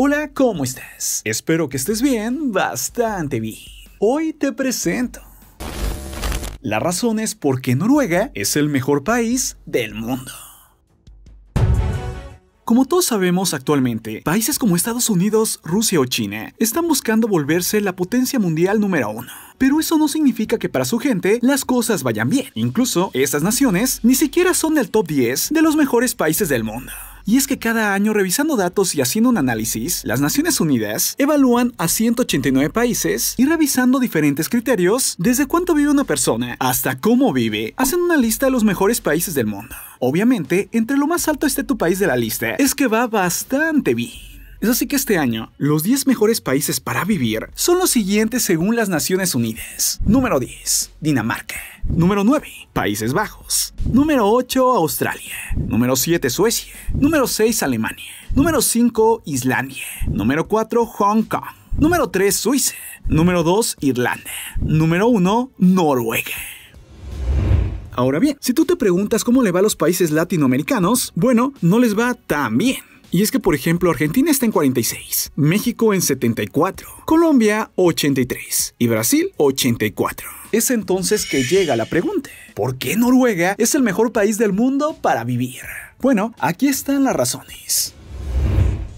Hola, ¿cómo estás? Espero que estés bien, bastante bien. Hoy te presento la razón es qué Noruega es el mejor país del mundo. Como todos sabemos actualmente, países como Estados Unidos, Rusia o China están buscando volverse la potencia mundial número uno. Pero eso no significa que para su gente las cosas vayan bien. Incluso estas naciones ni siquiera son del top 10 de los mejores países del mundo. Y es que cada año revisando datos y haciendo un análisis, las Naciones Unidas evalúan a 189 países y revisando diferentes criterios, desde cuánto vive una persona hasta cómo vive, hacen una lista de los mejores países del mundo. Obviamente, entre lo más alto esté tu país de la lista, es que va bastante bien. Es así que este año, los 10 mejores países para vivir son los siguientes según las Naciones Unidas. Número 10, Dinamarca. Número 9, Países Bajos. Número 8, Australia. Número 7, Suecia. Número 6, Alemania. Número 5, Islandia. Número 4, Hong Kong. Número 3, Suiza. Número 2, Irlanda. Número 1, Noruega. Ahora bien, si tú te preguntas cómo le va a los países latinoamericanos, bueno, no les va tan bien. Y es que, por ejemplo, Argentina está en 46, México en 74, Colombia 83 y Brasil 84. Es entonces que llega la pregunta, ¿por qué Noruega es el mejor país del mundo para vivir? Bueno, aquí están las razones.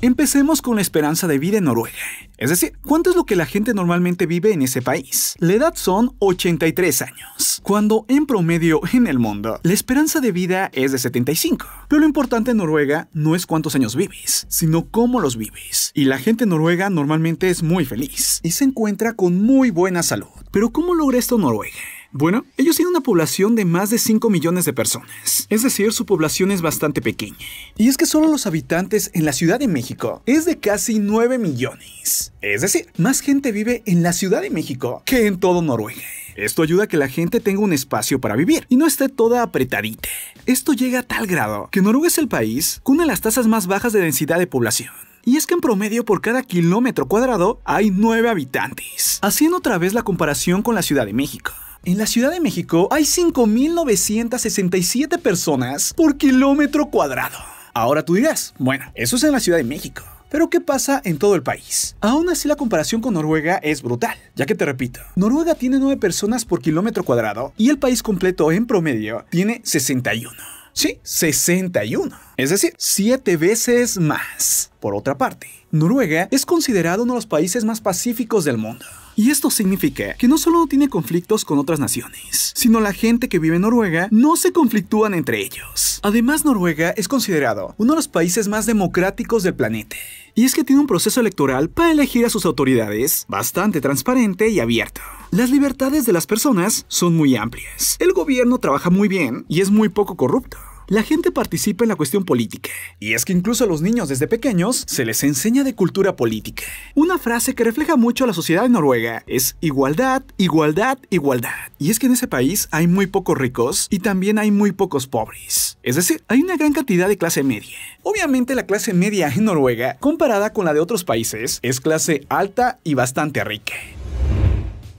Empecemos con la esperanza de vida en Noruega. Es decir, ¿cuánto es lo que la gente normalmente vive en ese país? La edad son 83 años, cuando en promedio en el mundo la esperanza de vida es de 75. Pero lo importante en Noruega no es cuántos años vives, sino cómo los vives. Y la gente noruega normalmente es muy feliz y se encuentra con muy buena salud. Pero ¿cómo logra esto Noruega? Bueno, ellos tienen una población de más de 5 millones de personas, es decir, su población es bastante pequeña. Y es que solo los habitantes en la Ciudad de México es de casi 9 millones. Es decir, más gente vive en la Ciudad de México que en todo Noruega. Esto ayuda a que la gente tenga un espacio para vivir y no esté toda apretadita. Esto llega a tal grado que Noruega es el país con una de las tasas más bajas de densidad de población. Y es que en promedio por cada kilómetro cuadrado hay 9 habitantes, haciendo otra vez la comparación con la Ciudad de México. En la Ciudad de México hay 5.967 personas por kilómetro cuadrado. Ahora tú dirás, bueno, eso es en la Ciudad de México. Pero ¿qué pasa en todo el país? Aún así la comparación con Noruega es brutal, ya que te repito, Noruega tiene 9 personas por kilómetro cuadrado y el país completo en promedio tiene 61. Sí, 61. Es decir, 7 veces más. Por otra parte, Noruega es considerado uno de los países más pacíficos del mundo. Y esto significa que no solo no tiene conflictos con otras naciones, sino la gente que vive en Noruega no se conflictúan entre ellos. Además, Noruega es considerado uno de los países más democráticos del planeta. Y es que tiene un proceso electoral para elegir a sus autoridades bastante transparente y abierto. Las libertades de las personas son muy amplias. El gobierno trabaja muy bien y es muy poco corrupto la gente participa en la cuestión política. Y es que incluso a los niños desde pequeños se les enseña de cultura política. Una frase que refleja mucho a la sociedad Noruega es igualdad, igualdad, igualdad. Y es que en ese país hay muy pocos ricos y también hay muy pocos pobres. Es decir, hay una gran cantidad de clase media. Obviamente la clase media en Noruega, comparada con la de otros países, es clase alta y bastante rica.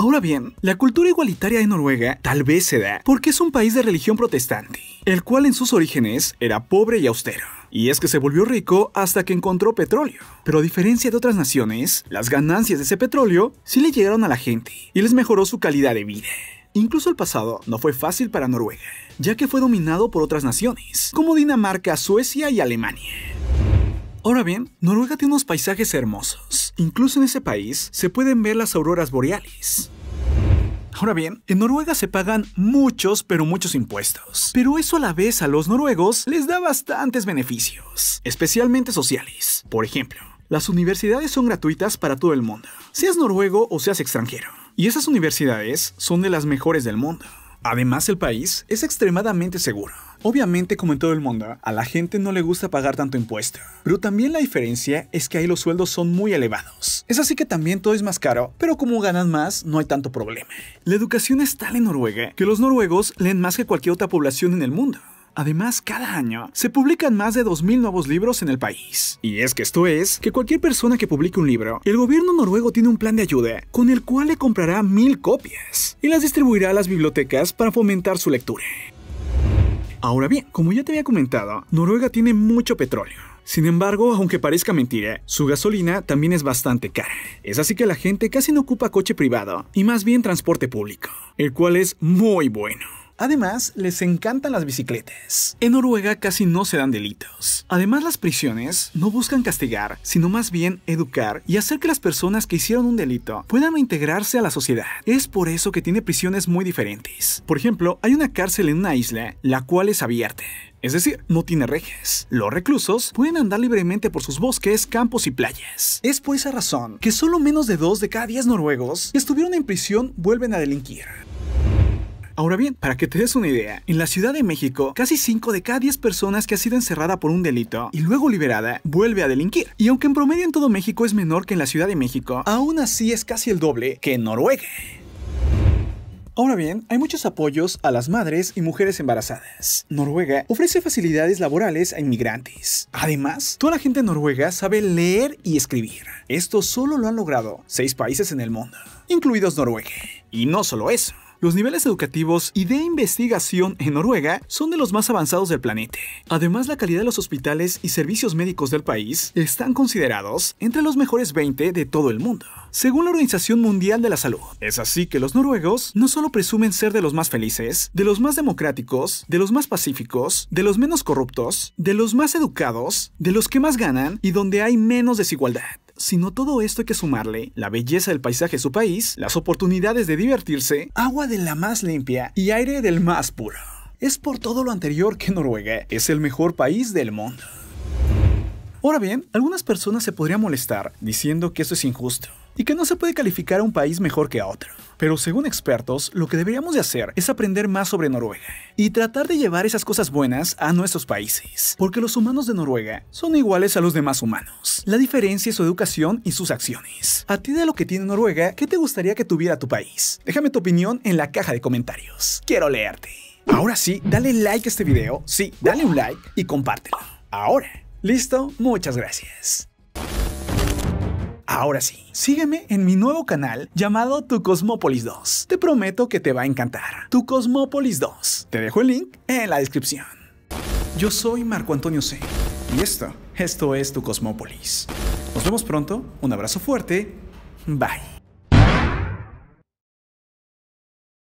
Ahora bien, la cultura igualitaria de Noruega tal vez se da porque es un país de religión protestante, el cual en sus orígenes era pobre y austero. Y es que se volvió rico hasta que encontró petróleo. Pero a diferencia de otras naciones, las ganancias de ese petróleo sí le llegaron a la gente y les mejoró su calidad de vida. Incluso el pasado no fue fácil para Noruega, ya que fue dominado por otras naciones, como Dinamarca, Suecia y Alemania. Ahora bien, Noruega tiene unos paisajes hermosos. Incluso en ese país se pueden ver las auroras boreales. Ahora bien, en Noruega se pagan muchos, pero muchos impuestos. Pero eso a la vez a los noruegos les da bastantes beneficios, especialmente sociales. Por ejemplo, las universidades son gratuitas para todo el mundo, seas noruego o seas extranjero. Y esas universidades son de las mejores del mundo. Además, el país es extremadamente seguro. Obviamente, como en todo el mundo, a la gente no le gusta pagar tanto impuesto, pero también la diferencia es que ahí los sueldos son muy elevados. Es así que también todo es más caro, pero como ganan más, no hay tanto problema. La educación es tal en Noruega que los noruegos leen más que cualquier otra población en el mundo. Además, cada año se publican más de 2.000 nuevos libros en el país. Y es que esto es que cualquier persona que publique un libro, el gobierno noruego tiene un plan de ayuda con el cual le comprará 1.000 copias y las distribuirá a las bibliotecas para fomentar su lectura. Ahora bien, como ya te había comentado, Noruega tiene mucho petróleo. Sin embargo, aunque parezca mentira, su gasolina también es bastante cara. Es así que la gente casi no ocupa coche privado y más bien transporte público, el cual es muy bueno. Además, les encantan las bicicletas. En Noruega casi no se dan delitos. Además, las prisiones no buscan castigar, sino más bien educar y hacer que las personas que hicieron un delito puedan integrarse a la sociedad. Es por eso que tiene prisiones muy diferentes. Por ejemplo, hay una cárcel en una isla, la cual es abierta. Es decir, no tiene rejas. Los reclusos pueden andar libremente por sus bosques, campos y playas. Es por esa razón que solo menos de dos de cada 10 noruegos que estuvieron en prisión vuelven a delinquir. Ahora bien, para que te des una idea, en la Ciudad de México, casi 5 de cada 10 personas que ha sido encerrada por un delito y luego liberada, vuelve a delinquir. Y aunque en promedio en todo México es menor que en la Ciudad de México, aún así es casi el doble que en Noruega. Ahora bien, hay muchos apoyos a las madres y mujeres embarazadas. Noruega ofrece facilidades laborales a inmigrantes. Además, toda la gente Noruega sabe leer y escribir. Esto solo lo han logrado seis países en el mundo, incluidos Noruega. Y no solo eso, los niveles educativos y de investigación en Noruega son de los más avanzados del planeta. Además, la calidad de los hospitales y servicios médicos del país están considerados entre los mejores 20 de todo el mundo, según la Organización Mundial de la Salud. Es así que los noruegos no solo presumen ser de los más felices, de los más democráticos, de los más pacíficos, de los menos corruptos, de los más educados, de los que más ganan y donde hay menos desigualdad sino todo esto hay que sumarle la belleza del paisaje de su país, las oportunidades de divertirse, agua de la más limpia y aire del más puro. Es por todo lo anterior que Noruega es el mejor país del mundo. Ahora bien, algunas personas se podrían molestar diciendo que esto es injusto y que no se puede calificar a un país mejor que a otro. Pero según expertos, lo que deberíamos de hacer es aprender más sobre Noruega y tratar de llevar esas cosas buenas a nuestros países, porque los humanos de Noruega son iguales a los demás humanos. La diferencia es su educación y sus acciones. A ti de lo que tiene Noruega, ¿qué te gustaría que tuviera tu país? Déjame tu opinión en la caja de comentarios. Quiero leerte. Ahora sí, dale like a este video, sí, dale un like y compártelo. Ahora, ¿listo? Muchas gracias. Ahora sí, sígueme en mi nuevo canal llamado Tu Cosmópolis 2. Te prometo que te va a encantar. Tu Cosmópolis 2. Te dejo el link en la descripción. Yo soy Marco Antonio C. Y esto, esto es Tu Cosmópolis. Nos vemos pronto, un abrazo fuerte, bye.